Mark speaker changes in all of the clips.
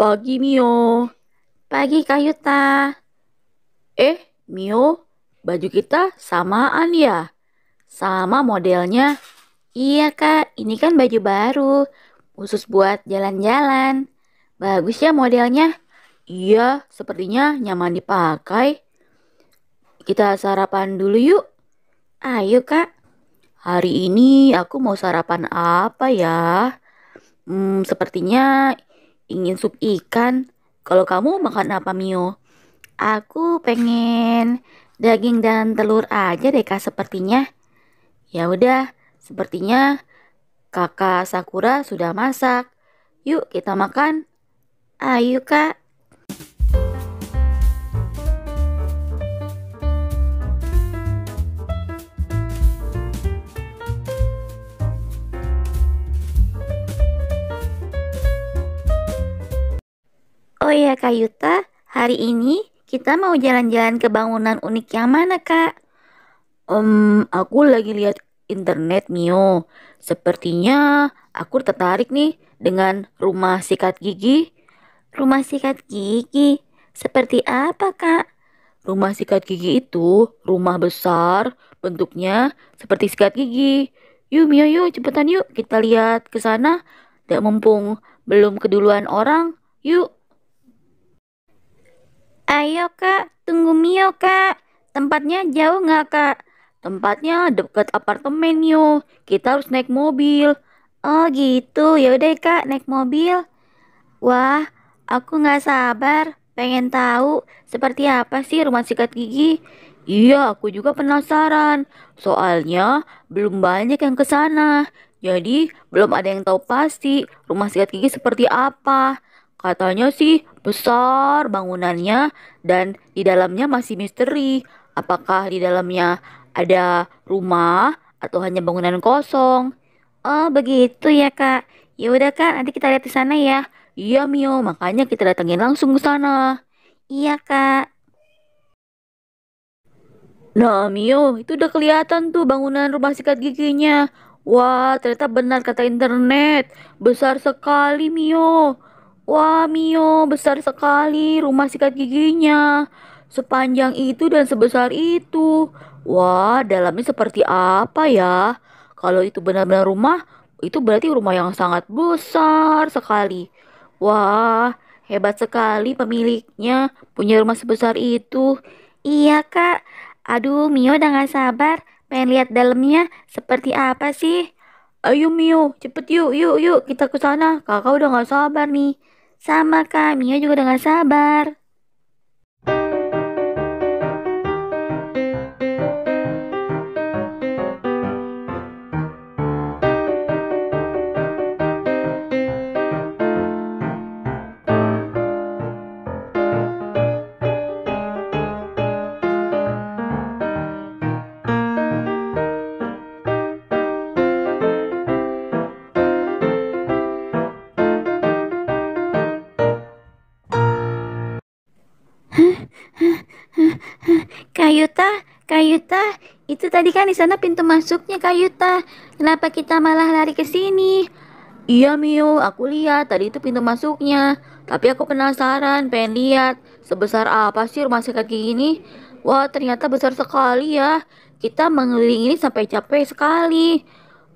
Speaker 1: Pagi Mio. Pagi Kayuta. Eh, Mio, baju kita samaan ya? Sama modelnya. Iya Kak, ini kan baju baru. Khusus buat jalan-jalan. Bagus ya modelnya. Iya, sepertinya nyaman dipakai. Kita sarapan dulu yuk. Ayo Kak. Hari ini aku mau sarapan apa ya? Hmm, sepertinya Ingin sup ikan? Kalau kamu makan apa Mio? Aku pengen daging dan telur aja deh kak sepertinya. Ya udah, sepertinya kakak Sakura sudah masak. Yuk kita makan. Ayo kak. Oh iya Kak Yuta, hari ini kita mau jalan-jalan ke bangunan unik yang mana Kak? Um, aku lagi lihat internet Mio. Sepertinya aku tertarik nih dengan rumah sikat gigi. Rumah sikat gigi? Seperti apa Kak? Rumah sikat gigi itu rumah besar, bentuknya seperti sikat gigi. Yuk Mio yuk cepetan yuk kita lihat ke sana. Tidak mumpung belum keduluan orang, yuk Ayo kak, tunggu Mio kak. Tempatnya jauh nggak kak? Tempatnya dekat apartemen Mio. Kita harus naik mobil. Oh gitu, yaudah kak naik mobil. Wah, aku nggak sabar. Pengen tahu seperti apa sih rumah sikat gigi? Iya, aku juga penasaran. Soalnya belum banyak yang ke sana. Jadi belum ada yang tahu pasti rumah sikat gigi seperti apa. Katanya sih besar bangunannya dan di dalamnya masih misteri. Apakah di dalamnya ada rumah atau hanya bangunan kosong? Oh, begitu ya, Kak. Ya udah, Kak, nanti kita lihat di sana ya. Iya, Mio, makanya kita datengin langsung ke sana. Iya, Kak. Nah, Mio, itu udah kelihatan tuh bangunan rumah sikat giginya. Wah, ternyata benar kata internet. Besar sekali, Mio. Wah, Mio, besar sekali rumah sikat giginya. Sepanjang itu dan sebesar itu. Wah, dalamnya seperti apa ya? Kalau itu benar-benar rumah, itu berarti rumah yang sangat besar sekali. Wah, hebat sekali pemiliknya punya rumah sebesar itu. Iya, Kak. Aduh, Mio udah gak sabar. Pengen lihat dalamnya seperti apa sih? Ayo Mio, cepet yuk, yuk, yuk, kita ke sana. Kakak udah gak sabar nih. Sama kami juga udah gak sabar. Yuta, itu tadi kan di sana pintu masuknya Kak Yuta. Kenapa kita malah lari ke sini? Iya Mio, aku lihat tadi itu pintu masuknya. Tapi aku penasaran, pengen lihat sebesar apa sih rumah sakit kayak gini. Wah ternyata besar sekali ya. Kita mengelilingi ini sampai capek sekali.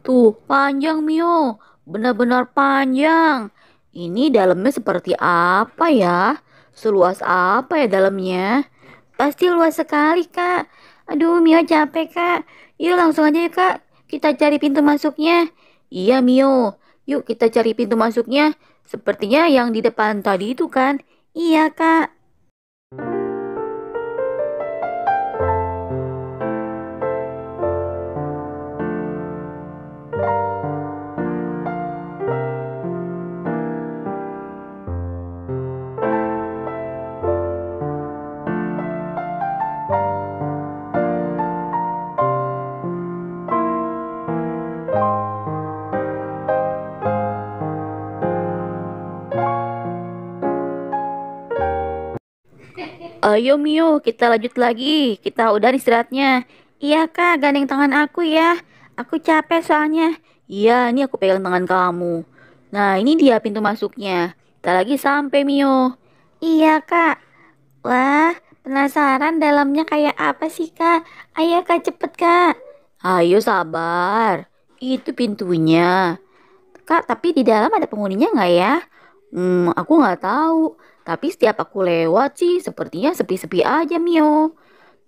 Speaker 1: Tuh panjang Mio, benar-benar panjang. Ini dalamnya seperti apa ya? Seluas apa ya dalamnya? Pasti luas sekali kak Aduh, Mio capek, Kak. Yuk langsung aja ya, Kak. Kita cari pintu masuknya. Iya, Mio. Yuk kita cari pintu masuknya. Sepertinya yang di depan tadi itu kan. Iya, Kak. Ayo eh, Mio, kita lanjut lagi. Kita udah istirahatnya. Iya kak, gandeng tangan aku ya. Aku capek soalnya. Iya, ini aku pegang tangan kamu. Nah, ini dia pintu masuknya. Kita lagi sampai Mio. Iya kak. Wah, penasaran dalamnya kayak apa sih kak? Ayo kak cepet kak. Ayo sabar. Itu pintunya. Kak, tapi di dalam ada penghuninya nggak ya? Hmm, aku nggak tahu. Tapi setiap aku lewat sih, sepertinya sepi-sepi aja, Mio.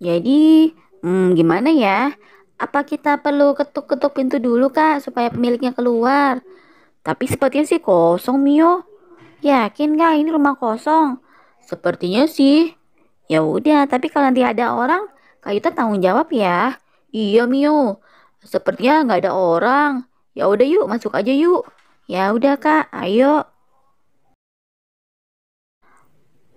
Speaker 1: Jadi, hmm, gimana ya? Apa kita perlu ketuk-ketuk pintu dulu, Kak, supaya pemiliknya keluar? Tapi sepertinya sih kosong, Mio. Yakin, Kak, ini rumah kosong? Sepertinya sih. Ya udah, tapi kalau nanti ada orang, Kak Yuta tanggung jawab ya. Iya, Mio. Sepertinya nggak ada orang. Ya udah yuk, masuk aja yuk. Ya udah, Kak. Ayo.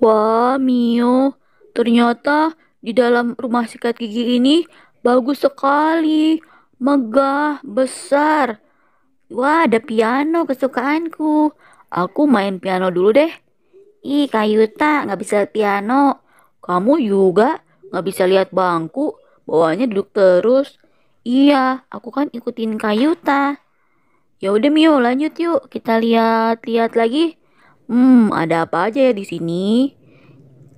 Speaker 1: Wah, Mio, ternyata di dalam rumah sikat gigi ini bagus sekali, megah, besar. Wah, ada piano kesukaanku. Aku main piano dulu deh. Ih, Kayuta, nggak bisa piano. Kamu juga nggak bisa lihat bangku, bawahnya duduk terus. Iya, aku kan ikutin Kayuta. Ya udah Mio, lanjut yuk. Kita lihat-lihat lagi Hmm, ada apa aja ya di sini?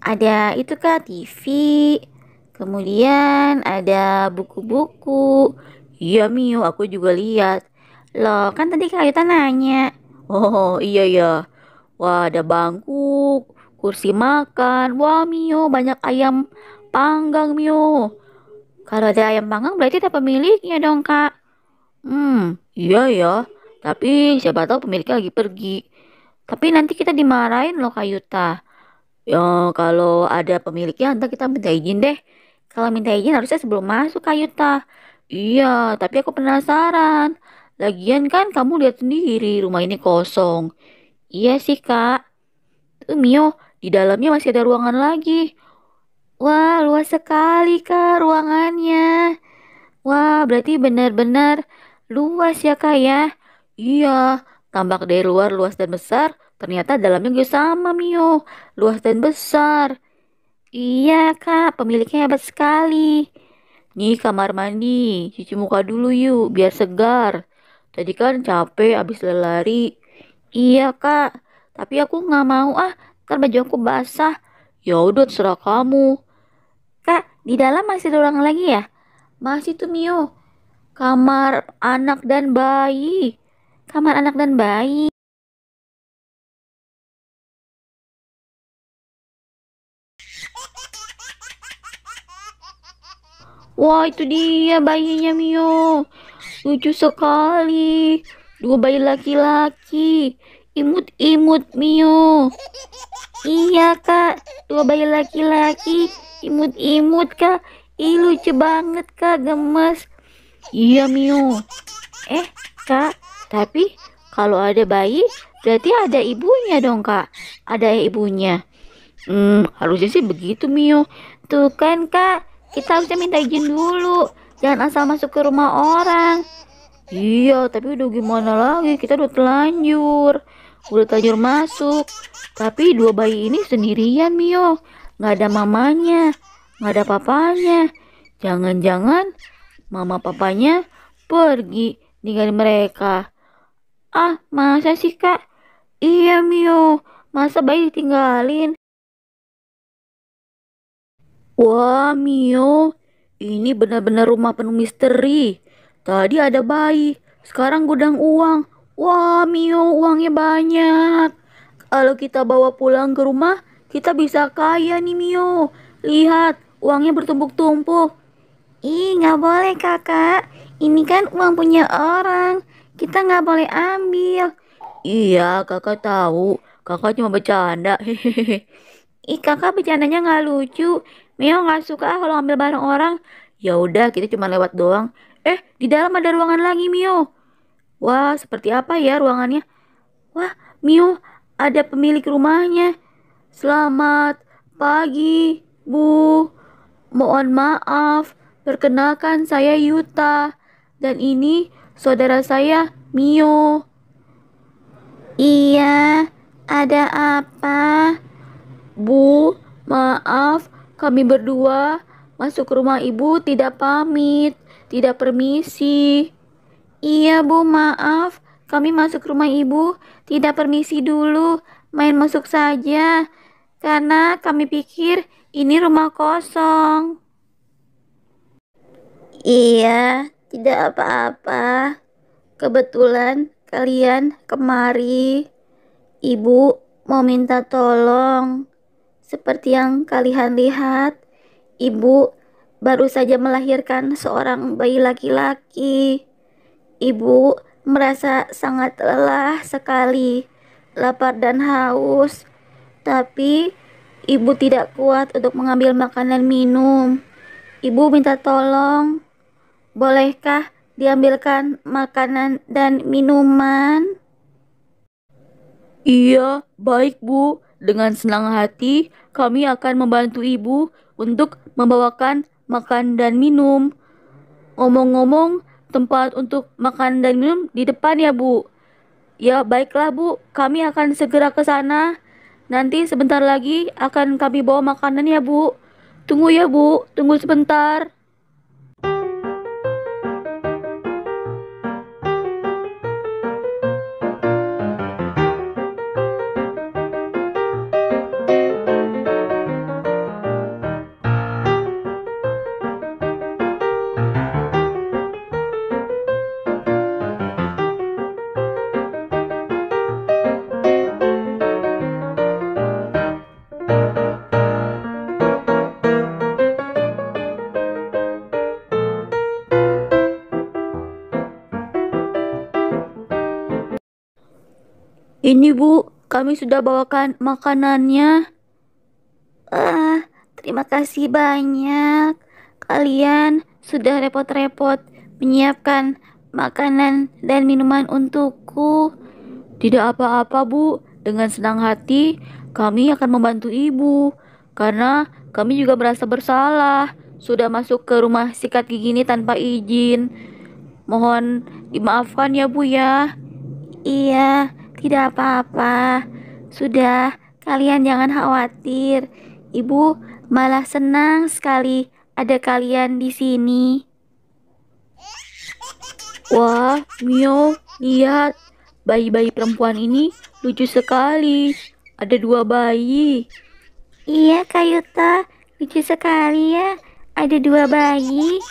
Speaker 1: Ada itu kak TV, kemudian ada buku-buku. Iya Mio, aku juga lihat. Loh, kan tadi Kak Yuta nanya. Oh iya ya. Wah ada bangku, kursi makan. Wah Mio, banyak ayam panggang Mio. Kalau ada ayam panggang berarti ada pemiliknya dong kak. Hmm, iya ya. Tapi siapa tahu pemiliknya lagi pergi. Tapi nanti kita dimarahin loh Kak Yuta. Ya, kalau ada pemiliknya nanti kita minta izin deh. Kalau minta izin harusnya sebelum masuk Kak Yuta. Iya, tapi aku penasaran. Lagian kan kamu lihat sendiri rumah ini kosong. Iya sih Kak. Tuh Mio, di dalamnya masih ada ruangan lagi. Wah, luas sekali Kak ruangannya. Wah, berarti benar-benar luas ya Kak ya. Iya, Tampak dari luar luas dan besar, ternyata dalamnya juga sama Mio, luas dan besar. Iya kak, pemiliknya hebat sekali. Nih kamar mandi, cuci muka dulu yuk, biar segar. Tadi kan capek abis lari. Iya kak, tapi aku nggak mau ah, ntar baju aku basah. Ya udah terserah kamu. Kak, di dalam masih ada orang lagi ya? Masih tuh Mio. Kamar anak dan bayi kamar anak dan bayi. Wah, itu dia bayinya Mio. Lucu sekali. Dua bayi laki-laki. Imut-imut Mio. Iya, Kak. Dua bayi laki-laki. Imut-imut, Kak. Ih, lucu banget, Kak. Gemes. Iya, Mio. Eh, Kak. Tapi kalau ada bayi, berarti ada ibunya dong kak. Ada ibunya. Hmm, harusnya sih begitu Mio. Tuh kan kak, kita harusnya minta izin dulu. Jangan asal masuk ke rumah orang. Iya, tapi udah gimana lagi? Kita udah telanjur. Udah telanjur masuk. Tapi dua bayi ini sendirian Mio. Gak ada mamanya. Gak ada papanya. Jangan-jangan mama papanya pergi ninggalin mereka. Ah, masa sih kak? Iya Mio, masa bayi ditinggalin? Wah Mio, ini benar-benar rumah penuh misteri. Tadi ada bayi, sekarang gudang uang. Wah Mio, uangnya banyak. Kalau kita bawa pulang ke rumah, kita bisa kaya nih Mio. Lihat, uangnya bertumpuk-tumpuk. Ih, nggak boleh kakak. Ini kan uang punya orang. Kita nggak boleh ambil. Iya, kakak tahu. Kakak cuma bercanda. Ih, kakak bercandanya nggak lucu. Mio nggak suka kalau ambil barang orang. Ya udah, kita cuma lewat doang. Eh, di dalam ada ruangan lagi, Mio. Wah, seperti apa ya ruangannya? Wah, Mio, ada pemilik rumahnya. Selamat pagi, Bu. Mohon maaf, perkenalkan saya Yuta. Dan ini saudara saya, Mio. Iya, ada apa? Bu, maaf, kami berdua masuk ke rumah ibu tidak pamit, tidak permisi. Iya, Bu, maaf, kami masuk rumah ibu tidak permisi dulu, main masuk saja. Karena kami pikir ini rumah kosong. Iya, tidak apa-apa. Kebetulan kalian kemari. Ibu mau minta tolong. Seperti yang kalian lihat, ibu baru saja melahirkan seorang bayi laki-laki. Ibu merasa sangat lelah sekali, lapar dan haus. Tapi ibu tidak kuat untuk mengambil makanan minum. Ibu minta tolong Bolehkah diambilkan makanan dan minuman? Iya, baik Bu. Dengan senang hati, kami akan membantu Ibu untuk membawakan makan dan minum. Ngomong-ngomong, tempat untuk makan dan minum di depan ya Bu. Ya baiklah Bu, kami akan segera ke sana. Nanti sebentar lagi akan kami bawa makanan ya Bu. Tunggu ya Bu, tunggu sebentar. Ini bu, kami sudah bawakan makanannya. Ah, terima kasih banyak. Kalian sudah repot-repot menyiapkan makanan dan minuman untukku. Tidak apa-apa, Bu. Dengan senang hati, kami akan membantu Ibu karena kami juga merasa bersalah sudah masuk ke rumah sikat gigi ini tanpa izin. Mohon dimaafkan ya, Bu ya. Iya, tidak apa-apa. Sudah, kalian jangan khawatir. Ibu malah senang sekali ada kalian di sini. Wah, Mio, lihat. Bayi-bayi perempuan ini lucu sekali. Ada dua bayi. Iya, Kayuta. Lucu sekali ya. Ada dua bayi.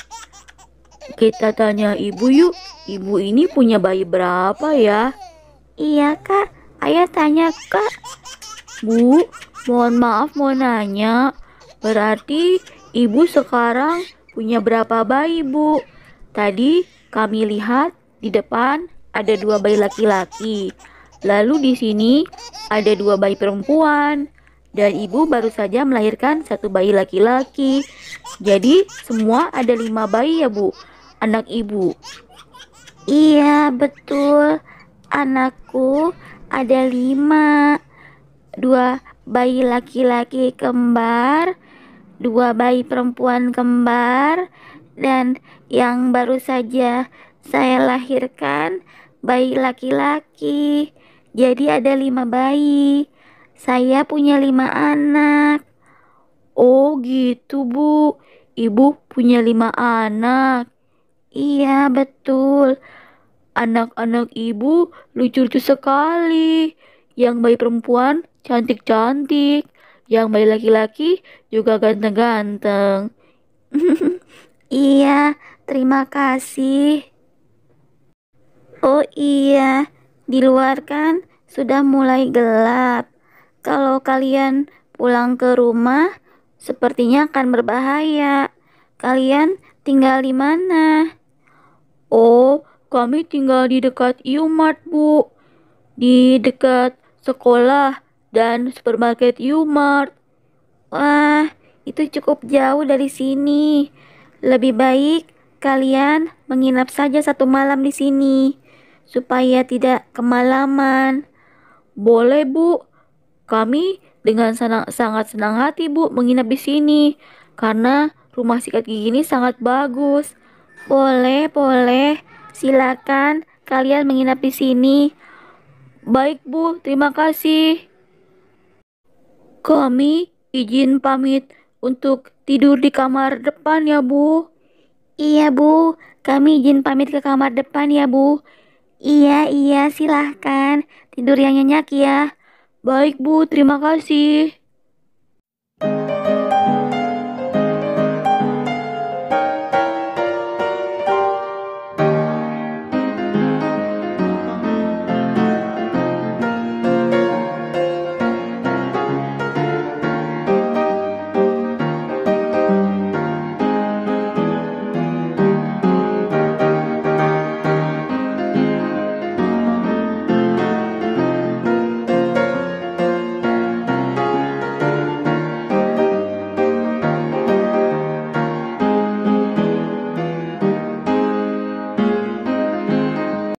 Speaker 1: Kita tanya ibu yuk. Ibu ini punya bayi berapa ya? Iya kak, ayah tanya kak. Bu, mohon maaf mau nanya. Berarti ibu sekarang punya berapa bayi bu? Tadi kami lihat di depan ada dua bayi laki-laki. Lalu di sini ada dua bayi perempuan. Dan ibu baru saja melahirkan satu bayi laki-laki. Jadi semua ada lima bayi ya bu, anak ibu. Iya betul anakku ada lima dua bayi laki-laki kembar dua bayi perempuan kembar dan yang baru saja saya lahirkan bayi laki-laki jadi ada lima bayi saya punya lima anak oh gitu bu ibu punya lima anak iya betul Anak-anak ibu lucu-lucu sekali. Yang bayi perempuan cantik-cantik. Yang bayi laki-laki juga ganteng-ganteng. iya, terima kasih. Oh iya, di luar kan sudah mulai gelap. Kalau kalian pulang ke rumah, sepertinya akan berbahaya. Kalian tinggal di mana? Oh, kami tinggal di dekat Yumat, Bu. Di dekat sekolah dan supermarket Yumart. Wah, itu cukup jauh dari sini. Lebih baik kalian menginap saja satu malam di sini supaya tidak kemalaman. Boleh, Bu. Kami dengan senang, sangat senang hati, Bu, menginap di sini karena rumah sikat gigi ini sangat bagus. Boleh, boleh. Silakan kalian menginap di sini. Baik, Bu. Terima kasih. Kami izin pamit untuk tidur di kamar depan ya, Bu. Iya, Bu. Kami izin pamit ke kamar depan ya, Bu. Iya, iya, silahkan. Tidur yang nyenyak ya. Baik, Bu. Terima kasih.